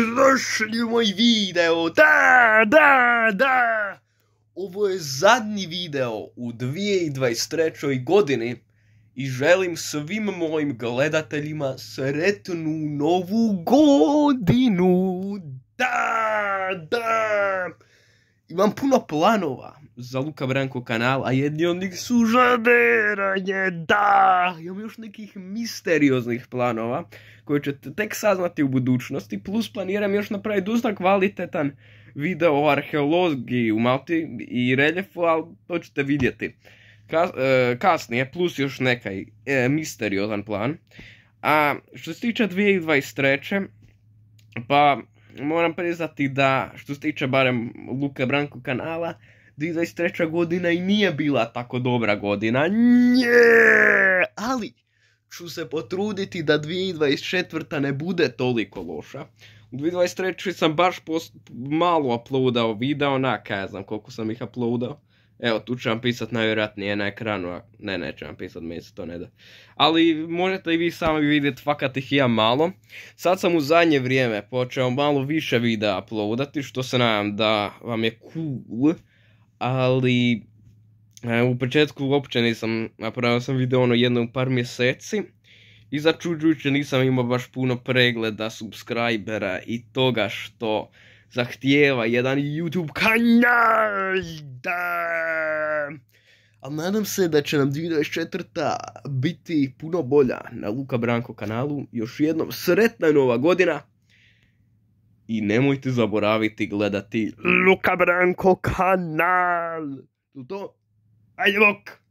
izašli moj video, da, da, da. Ovo je zadnji video u 2023. godini i želim svim mojim gledateljima sretnu novu godinu, da, da. Imam puno planova za Luka Branko kanal a jedni od njih su žaderanje, da! Imam još nekih misterioznih planova koje ćete tek saznati u budućnosti, e, plus planiram još napraviti dosta kvalitetan video o arheologiji u Malti i reljefu, ali to ćete vidjeti kasnije, plus još nekaj e, misteriozan plan. A što se tiče 2023. pa moram priznati da što se tiče barem Luka Branko kanala, 2023. godina i nije bila tako dobra godina. Nje! Ali ću se potruditi da 2024. ne bude toliko loša. U 2023. sam baš post malo uploadao videa, na ja znam koliko sam ih uploadao. Evo, tu ću vam pisat najvjerojatnije na ekranu, a ne, neću vam pisat, meni se to ne da. Ali možete i vi sami vidjeti, fakat ih ja malo. Sad sam u zadnje vrijeme počeo malo više videa uploadati, što se nadam da vam je cool ali e, u početku uopće nisam napravio sam video ono jedno u par mjeseci i začuđujuće nisam imao baš puno pregleda, subscribera i toga što zahtijeva jedan YouTube kanal, da! nadam se da će nam 2024. biti puno bolja na Luka Branko kanalu. Još jednom sretna nova godina! I nemojte zaboraviti gledati Luka Branko kanal. To to? Ajde bok!